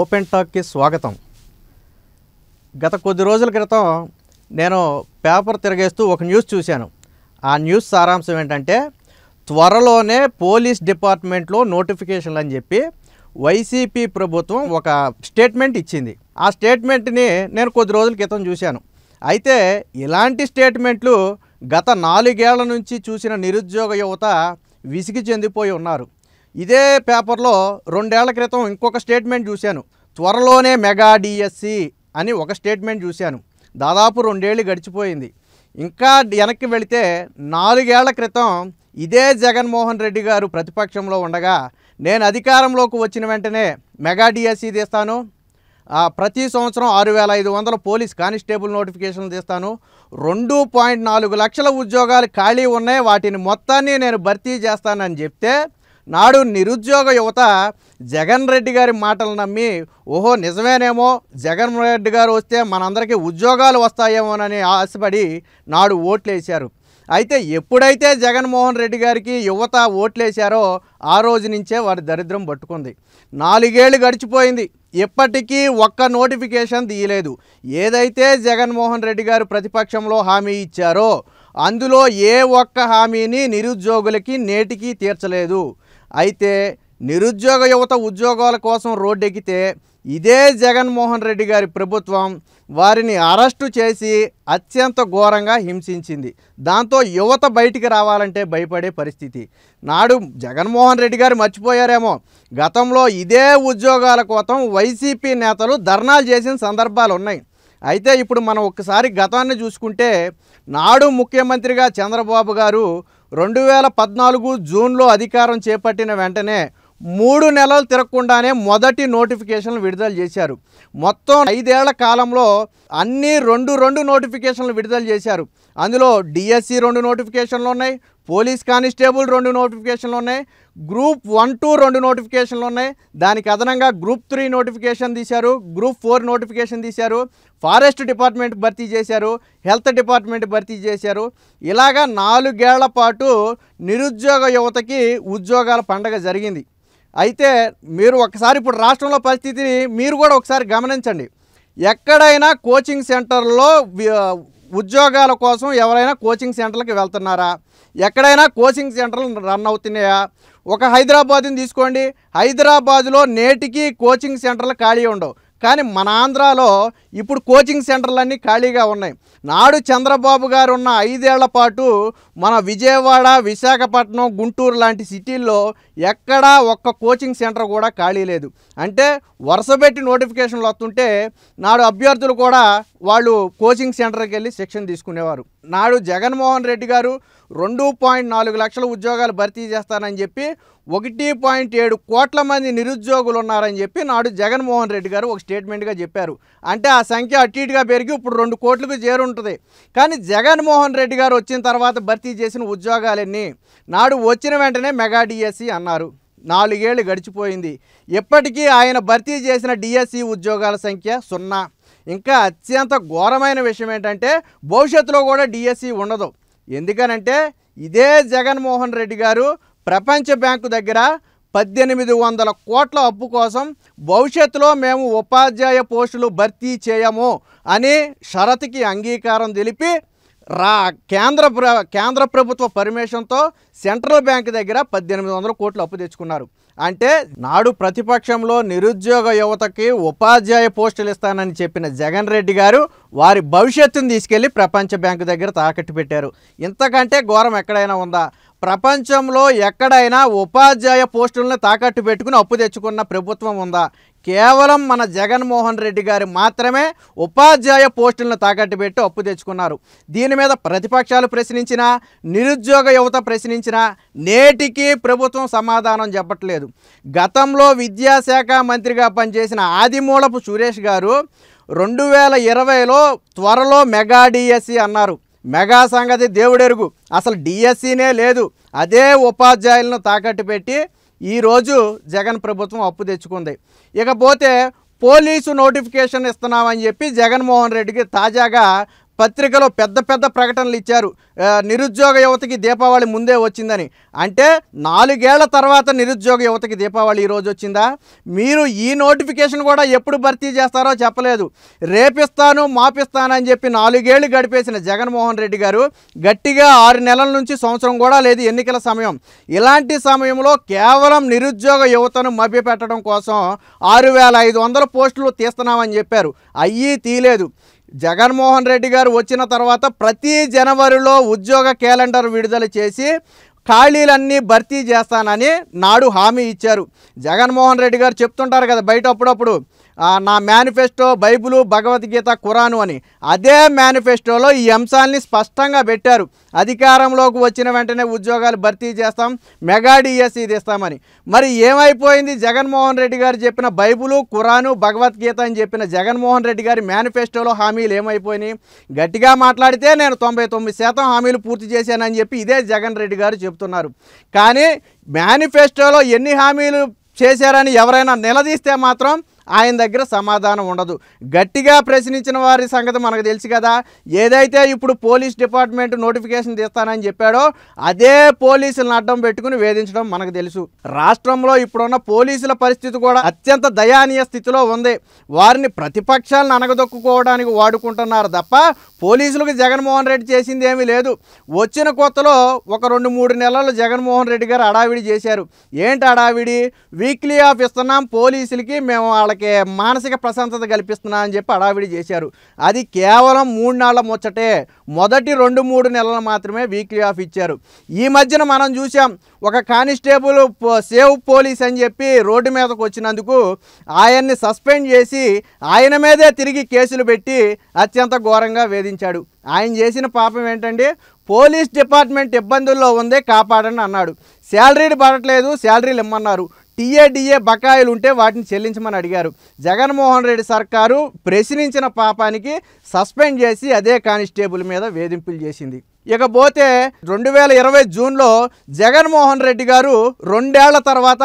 open టాక్కి స్వాగతం గత కొద్ది రోజుల క్రితం నేను పేపర్ తిరగేస్తూ ఒక న్యూస్ చూశాను ఆ న్యూస్ సారాంశం ఏంటంటే త్వరలోనే పోలీస్ డిపార్ట్మెంట్లో నోటిఫికేషన్లు అని చెప్పి వైసీపీ ప్రభుత్వం ఒక స్టేట్మెంట్ ఇచ్చింది ఆ స్టేట్మెంట్ని నేను కొద్ది రోజుల క్రితం చూశాను అయితే ఇలాంటి స్టేట్మెంట్లు గత నాలుగేళ్ల నుంచి చూసిన నిరుద్యోగ యువత విసిగి చెందిపోయి ఉన్నారు ఇదే పేపర్లో రెండేళ్ల క్రితం ఇంకొక స్టేట్మెంట్ చూశాను త్వరలోనే మెగా డిఎస్సి అని ఒక స్టేట్మెంట్ చూశాను దాదాపు రెండేళ్ళు గడిచిపోయింది ఇంకా వెనక్కి వెళితే నాలుగేళ్ల క్రితం ఇదే జగన్మోహన్ రెడ్డి గారు ప్రతిపక్షంలో ఉండగా నేను అధికారంలోకి వచ్చిన వెంటనే మెగా డిఎస్సి తీస్తాను ప్రతి సంవత్సరం ఆరు వేల ఐదు వందల పోలీస్ కానిస్టేబుల్ నోటిఫికేషన్లు తీస్తాను రెండు పాయింట్ నాలుగు లక్షల ఉద్యోగాలు ఖాళీ ఉన్నాయి వాటిని మొత్తాన్ని నేను భర్తీ చేస్తానని చెప్తే నాడు నిరుద్యోగ యువత జగన్ రెడ్డి గారి మాటలు నమ్మి ఓహో నిజమేనేమో జగన్ రెడ్డి గారు వస్తే మనందరికీ ఉద్యోగాలు వస్తాయేమోనని ఆశపడి నాడు ఓట్లేశారు అయితే ఎప్పుడైతే జగన్మోహన్ రెడ్డి గారికి యువత ఓట్లేశారో ఆ రోజు నుంచే వారి దరిద్రం పట్టుకుంది నాలుగేళ్లు గడిచిపోయింది ఇప్పటికీ ఒక్క నోటిఫికేషన్ తీయలేదు ఏదైతే జగన్మోహన్ రెడ్డి గారు ప్రతిపక్షంలో హామీ ఇచ్చారో అందులో ఏ ఒక్క హామీని నిరుద్యోగులకి నేటికీ తీర్చలేదు అయితే నిరుద్యోగ యువత ఉద్యోగాల కోసం రోడ్డెక్కితే ఇదే జగన్మోహన్ రెడ్డి గారి ప్రభుత్వం వారిని అరెస్టు చేసి అత్యంత ఘోరంగా హింసించింది దాంతో యువత బయటికి రావాలంటే భయపడే పరిస్థితి నాడు జగన్మోహన్ రెడ్డి గారు మర్చిపోయారేమో గతంలో ఇదే ఉద్యోగాల కోసం వైసీపీ నేతలు ధర్నాలు చేసిన సందర్భాలు ఉన్నాయి అయితే ఇప్పుడు మనం ఒక్కసారి గతాన్ని చూసుకుంటే నాడు ముఖ్యమంత్రిగా చంద్రబాబు గారు రెండు వేల పద్నాలుగు జూన్లో అధికారం చేపట్టిన వెంటనే మూడు నెలలు తిరగకుండానే మొదటి నోటిఫికేషన్లు విడుదల చేశారు మొత్తం ఐదేళ్ల కాలంలో అన్ని రెండు రెండు నోటిఫికేషన్లు విడుదల చేశారు అందులో డిఎస్సి రెండు నోటిఫికేషన్లు ఉన్నాయి పోలీస్ కానిస్టేబుల్ రెండు నోటిఫికేషన్లు ఉన్నాయి గ్రూప్ వన్ టూ రెండు నోటిఫికేషన్లు ఉన్నాయి దానికి అదనంగా గ్రూప్ త్రీ నోటిఫికేషన్ తీశారు గ్రూప్ ఫోర్ నోటిఫికేషన్ తీశారు ఫారెస్ట్ డిపార్ట్మెంట్ భర్తీ చేశారు హెల్త్ డిపార్ట్మెంట్ భర్తీ చేశారు ఇలాగా నాలుగేళ్ల పాటు నిరుద్యోగ యువతకి ఉద్యోగాల పండగ జరిగింది అయితే మీరు ఒకసారి ఇప్పుడు రాష్ట్రంలో పరిస్థితిని మీరు కూడా ఒకసారి గమనించండి ఎక్కడైనా కోచింగ్ సెంటర్లో ఉద్యోగాల కోసం ఎవరైనా కోచింగ్ సెంటర్లకు వెళ్తున్నారా ఎక్కడైనా కోచింగ్ సెంటర్లు రన్ అవుతున్నాయా ఒక హైదరాబాద్ని తీసుకోండి హైదరాబాద్లో నేటికి కోచింగ్ సెంటర్లు ఖాళీ ఉండవు కానీ మన ఆంధ్రాలో ఇప్పుడు కోచింగ్ సెంటర్లన్నీ ఖాళీగా ఉన్నాయి నాడు చంద్రబాబు గారు ఉన్న ఐదేళ్ల పాటు మన విజయవాడ విశాఖపట్నం గుంటూరు లాంటి సిటీల్లో ఎక్కడా ఒక్క కోచింగ్ సెంటర్ కూడా ఖాళీ లేదు అంటే వరుసపెట్టి నోటిఫికేషన్లు వస్తుంటే నాడు అభ్యర్థులు కూడా వాళ్ళు కోచింగ్ సెంటర్కి వెళ్ళి శిక్షణ తీసుకునేవారు నాడు జగన్మోహన్ రెడ్డి గారు రెండు పాయింట్ నాలుగు లక్షల ఉద్యోగాలు భర్తీ చేస్తానని చెప్పి ఒకటి పాయింట్ ఏడు కోట్ల మంది నిరుద్యోగులు ఉన్నారని చెప్పి నాడు జగన్మోహన్ రెడ్డి గారు ఒక స్టేట్మెంట్గా చెప్పారు అంటే ఆ సంఖ్య అటు ఇటుగా పెరిగి ఇప్పుడు రెండు కోట్లకు చేరుంటుంది కానీ జగన్మోహన్ రెడ్డి గారు వచ్చిన తర్వాత భర్తీ చేసిన ఉద్యోగాలన్నీ నాడు వచ్చిన వెంటనే మెగా డిఎస్సి అన్నారు నాలుగేళ్ళు గడిచిపోయింది ఇప్పటికీ ఆయన భర్తీ చేసిన డిఎస్సి ఉద్యోగాల సంఖ్య సున్నా ఇంకా అత్యంత ఘోరమైన విషయం ఏంటంటే భవిష్యత్తులో కూడా డిఎస్సి ఉండదు ఎందుకనంటే ఇదే జగన్మోహన్ రెడ్డి గారు ప్రపంచ బ్యాంకు దగ్గర పద్దెనిమిది వందల కోట్ల అప్పు కోసం భవిష్యత్తులో మేము ఉపాధ్యాయ పోస్టులు భర్తీ చేయము అని షరతుకి అంగీకారం తెలిపి రా కేంద్ర కేంద్ర ప్రభుత్వ పర్మిషన్తో సెంట్రల్ బ్యాంక్ దగ్గర పద్దెనిమిది వందల కోట్లు అప్పు తెచ్చుకున్నారు అంటే నాడు ప్రతిపక్షంలో నిరుద్యోగ యువతకి ఉపాధ్యాయ పోస్టులు ఇస్తానని చెప్పిన జగన్ రెడ్డి గారు వారి భవిష్యత్తును తీసుకెళ్లి ప్రపంచ బ్యాంకు దగ్గర తాకట్టు పెట్టారు ఇంతకంటే ఘోరం ఎక్కడైనా ఉందా ప్రపంచంలో ఎక్కడైనా ఉపాధ్యాయ పోస్టులను తాకట్టు పెట్టుకుని అప్పు తెచ్చుకున్న ప్రభుత్వం ఉందా కేవలం మన జగన్మోహన్ రెడ్డి గారు మాత్రమే ఉపాధ్యాయ పోస్టులను తాకట్టు పెట్టి అప్పు తెచ్చుకున్నారు దీని మీద ప్రతిపక్షాలు ప్రశ్నించినా నిరుద్యోగ యువత ప్రశ్నించినా నేటికి ప్రభుత్వం సమాధానం చెప్పట్లేదు గతంలో విద్యాశాఖ మంత్రిగా పనిచేసిన ఆదిమూలపు సురేష్ గారు రెండు వేల ఇరవైలో త్వరలో మెగా డిఎస్సి e అన్నారు మెగా సంగతి దేవుడెరుగు అసలు డిఎస్సీనే e లేదు అదే ఉపాధ్యాయులను తాకట్టు పెట్టి ఈరోజు జగన్ ప్రభుత్వం అప్పు తెచ్చుకుంది ఇకపోతే పోలీసు నోటిఫికేషన్ ఇస్తున్నామని చెప్పి జగన్మోహన్ రెడ్డికి తాజాగా పత్రికలో పెద్ద పెద్ద ప్రకటనలు ఇచ్చారు నిరుద్యోగ యువతకి దీపావళి ముందే వచ్చిందని అంటే నాలుగేళ్ల తర్వాత నిరుద్యోగ యువతకి దీపావళి ఈరోజు వచ్చిందా మీరు ఈ నోటిఫికేషన్ కూడా ఎప్పుడు భర్తీ చేస్తారో చెప్పలేదు రేపిస్తాను మాపిస్తానని చెప్పి నాలుగేళ్లు గడిపేసిన జగన్మోహన్ రెడ్డి గారు గట్టిగా ఆరు నెలల నుంచి సంవత్సరం కూడా లేదు ఎన్నికల సమయం ఇలాంటి సమయంలో కేవలం నిరుద్యోగ యువతను మభ్యపెట్టడం కోసం ఆరు పోస్టులు తీస్తున్నామని చెప్పారు అయ్యి తీయలేదు జగన్మోహన్ రెడ్డి గారు వచ్చిన తర్వాత ప్రతి జనవరిలో ఉద్యోగ క్యాలెండర్ విడుదల చేసి ఖాళీలన్నీ భర్తీ చేస్తానని నాడు హామీ ఇచ్చారు జగన్మోహన్ రెడ్డి గారు చెప్తుంటారు కదా బయట అప్పుడప్పుడు నా మేనిఫెస్టో బైబులు భగవద్గీత ఖురాను అని అదే మేనిఫెస్టోలో ఈ అంశాలని స్పష్టంగా పెట్టారు అధికారంలోకి వచ్చిన వెంటనే ఉద్యోగాలు భర్తీ చేస్తాం మెగా డిఎస్సీ తీస్తామని మరి ఏమైపోయింది జగన్మోహన్ రెడ్డి గారు చెప్పిన బైబులు ఖురాను భగవద్గీత అని చెప్పిన జగన్మోహన్ రెడ్డి గారి మేనిఫెస్టోలో హామీలు ఏమైపోయినాయి గట్టిగా మాట్లాడితే నేను తొంభై తొమ్మిది శాతం హామీలు పూర్తి చేశానని చెప్పి ఇదే జగన్ రెడ్డి గారు చెప్తున్నారు కానీ మేనిఫెస్టోలో ఎన్ని హామీలు చేశారని ఎవరైనా నిలదీస్తే మాత్రం ఆయన దగ్గర సమాధానం ఉండదు గట్టిగా ప్రశ్నించిన వారి సంగతి మనకు తెలుసు కదా ఏదైతే ఇప్పుడు పోలీస్ డిపార్ట్మెంట్ నోటిఫికేషన్ తీస్తానని చెప్పాడో అదే పోలీసులను అడ్డం పెట్టుకుని వేధించడం మనకు తెలుసు రాష్ట్రంలో ఇప్పుడున్న పోలీసుల పరిస్థితి కూడా అత్యంత దయానీయ స్థితిలో ఉంది వారిని ప్రతిపక్షాలను అనగదొక్కుకోవడానికి వాడుకుంటున్నారు తప్ప పోలీసులకు జగన్మోహన్ రెడ్డి చేసింది ఏమీ లేదు వచ్చిన కొత్తలో ఒక రెండు మూడు నెలలు జగన్మోహన్ రెడ్డి గారు అడావిడి చేశారు ఏంటి అడావిడి వీక్లీ ఆఫ్ ఇస్తున్నాం పోలీసులకి మేము వాళ్ళ వాళ్ళకి మానసిక ప్రశాంతత కల్పిస్తున్నా అని చెప్పి అడావిడి చేశారు అది కేవలం మూడు నాళ్ళ ముచ్చటే మొదటి రెండు మూడు నెలలు మాత్రమే వీక్లీ ఆఫ్ ఇచ్చారు ఈ మధ్యన మనం చూసాం ఒక కానిస్టేబుల్ సేవ్ పోలీస్ అని చెప్పి రోడ్డు మీదకు వచ్చినందుకు ఆయన్ని సస్పెండ్ చేసి ఆయన మీదే తిరిగి కేసులు పెట్టి అత్యంత ఘోరంగా వేధించాడు ఆయన చేసిన పాపం ఏంటంటే పోలీస్ డిపార్ట్మెంట్ ఇబ్బందుల్లో ఉంది కాపాడని అన్నాడు శాలరీలు పడట్లేదు శాలరీలు ఇమ్మన్నారు టీఏడీఏ బకాయిలు ఉంటే వాటిని చెల్లించమని అడిగారు జగన్మోహన్ రెడ్డి సర్కారు ప్రశ్నించిన పాపానికి సస్పెండ్ చేసి అదే కానిస్టేబుల్ మీద వేధింపులు చేసింది ఇకపోతే రెండు వేల ఇరవై జూన్లో జగన్మోహన్ రెడ్డి గారు రెండేళ్ల తర్వాత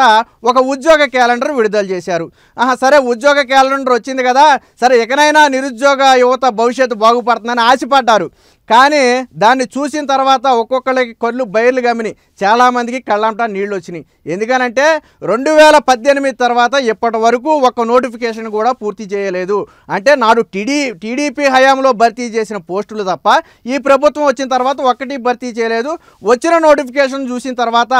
ఒక ఉద్యోగ క్యాలెండర్ విడుదల చేశారు ఆహా సరే ఉద్యోగ క్యాలెండర్ వచ్చింది కదా సరే ఇకనైనా నిరుద్యోగ యువత భవిష్యత్తు బాగుపడుతుందని ఆశపడ్డారు కానీ దాన్ని చూసిన తర్వాత ఒక్కొక్కళ్ళకి కళ్ళు బయలు గమ్మిని చాలామందికి కళ్ళంటా నీళ్ళు వచ్చినాయి ఎందుకనంటే రెండు వేల పద్దెనిమిది తర్వాత ఇప్పటి వరకు ఒక నోటిఫికేషన్ కూడా పూర్తి చేయలేదు అంటే నాడు టీడీ టీడీపీ హయాంలో భర్తీ చేసిన పోస్టులు తప్ప ఈ ప్రభుత్వం వచ్చిన తర్వాత ఒక్కటి భర్తీ చేయలేదు వచ్చిన నోటిఫికేషన్ చూసిన తర్వాత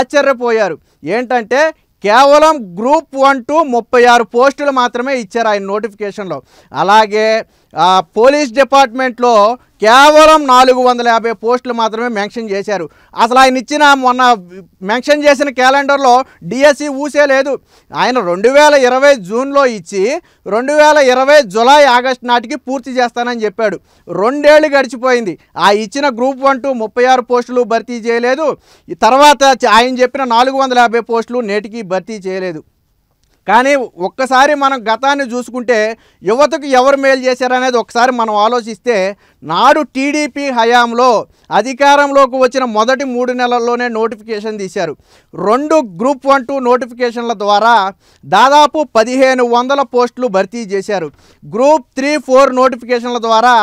ఆశ్చర్యపోయారు ఏంటంటే కేవలం గ్రూప్ వన్ టు ముప్పై ఆరు పోస్టులు మాత్రమే ఇచ్చారు ఆయన నోటిఫికేషన్లో అలాగే పోలీస్ డిపార్ట్మెంట్లో కేవలం నాలుగు వందల యాభై పోస్టులు మాత్రమే మెన్షన్ చేశారు అసలు ఆయన ఇచ్చిన మొన్న మెన్షన్ చేసిన క్యాలెండర్లో డిఎస్సి ఊసే లేదు ఆయన రెండు వేల ఇరవై జూన్లో ఇచ్చి రెండు వేల ఇరవై జులై ఆగస్టు నాటికి పూర్తి చేస్తానని చెప్పాడు రెండేళ్లు గడిచిపోయింది ఆ ఇచ్చిన గ్రూప్ వన్ టూ ముప్పై ఆరు పోస్టులు భర్తీ చేయలేదు తర్వాత ఆయన చెప్పిన నాలుగు వందల యాభై పోస్టులు నేటికి భర్తీ చేయలేదు కానీ ఒక్కసారి మనం గతాన్ని చూసుకుంటే యువతకు ఎవరు మేలు చేశారనేది ఒకసారి మనం ఆలోచిస్తే నాడు టీడీపీ హయాంలో అధికారంలోకి వచ్చిన మొదటి మూడు నెలల్లోనే నోటిఫికేషన్ తీశారు రెండు గ్రూప్ వన్ టూ నోటిఫికేషన్ల ద్వారా దాదాపు పదిహేను వందల పోస్టులు భర్తీ చేశారు గ్రూప్ త్రీ ఫోర్ నోటిఫికేషన్ల ద్వారా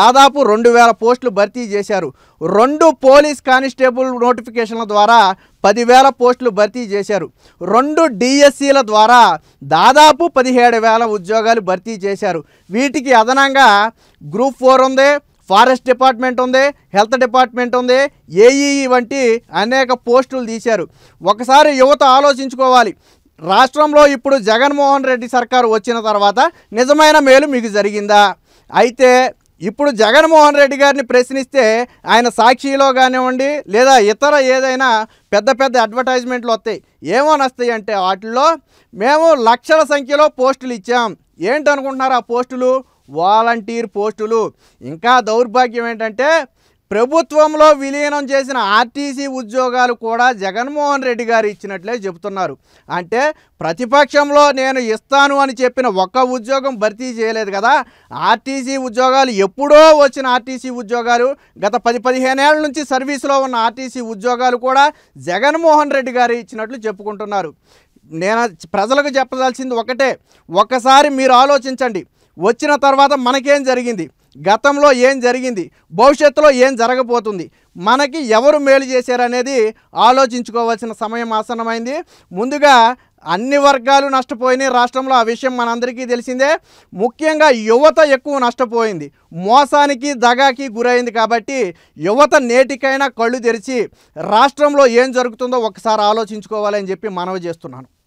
దాదాపు రెండు వేల పోస్టులు భర్తీ చేశారు రెండు పోలీస్ కానిస్టేబుల్ నోటిఫికేషన్ల ద్వారా పదివేల పోస్టులు భర్తీ చేశారు రెండు డిఎస్సీల ద్వారా దాదాపు పదిహేడు వేల ఉద్యోగాలు భర్తీ చేశారు వీటికి అదనంగా గ్రూప్ ఫోర్ ఉంది ఫారెస్ట్ డిపార్ట్మెంట్ ఉంది హెల్త్ డిపార్ట్మెంట్ ఉంది ఏఈఈ వంటి అనేక పోస్టులు తీశారు ఒకసారి యువత ఆలోచించుకోవాలి రాష్ట్రంలో ఇప్పుడు జగన్మోహన్ రెడ్డి సర్కారు వచ్చిన తర్వాత నిజమైన మేలు మీకు జరిగిందా అయితే ఇప్పుడు జగన్మోహన్ రెడ్డి గారిని ప్రశ్నిస్తే ఆయన సాక్షిలో కానివ్వండి లేదా ఇతర ఏదైనా పెద్ద పెద్ద అడ్వర్టైజ్మెంట్లు వస్తాయి ఏమని వస్తాయి అంటే వాటిల్లో మేము లక్షల సంఖ్యలో పోస్టులు ఇచ్చాం ఏంటనుకుంటున్నారు ఆ పోస్టులు వాలంటీర్ పోస్టులు ఇంకా దౌర్భాగ్యం ఏంటంటే ప్రభుత్వంలో విలీనం చేసిన ఆర్టీసీ ఉద్యోగాలు కూడా జగన్మోహన్ రెడ్డి గారు ఇచ్చినట్లే చెబుతున్నారు అంటే ప్రతిపక్షంలో నేను ఇస్తాను అని చెప్పిన ఒక్క ఉద్యోగం భర్తీ చేయలేదు కదా ఆర్టీసీ ఉద్యోగాలు ఎప్పుడో వచ్చిన ఆర్టీసీ ఉద్యోగాలు గత పది పదిహేనేళ్ల నుంచి సర్వీసులో ఉన్న ఆర్టీసీ ఉద్యోగాలు కూడా జగన్మోహన్ రెడ్డి గారు ఇచ్చినట్లు చెప్పుకుంటున్నారు నేను ప్రజలకు చెప్పదాల్సింది ఒకటే ఒక్కసారి మీరు ఆలోచించండి వచ్చిన తర్వాత మనకేం జరిగింది గతంలో ఏం జరిగింది భవిష్యత్తులో ఏం జరగబోతుంది మనకి ఎవరు మేలు చేశారనేది ఆలోచించుకోవాల్సిన సమయం ఆసనమైంది ముందుగా అన్ని వర్గాలు నష్టపోయినాయి రాష్ట్రంలో ఆ విషయం మనందరికీ తెలిసిందే ముఖ్యంగా యువత ఎక్కువ నష్టపోయింది మోసానికి దగాకి గురైంది కాబట్టి యువత నేటికైనా కళ్ళు తెరిచి రాష్ట్రంలో ఏం జరుగుతుందో ఒకసారి ఆలోచించుకోవాలని చెప్పి మనవి చేస్తున్నాను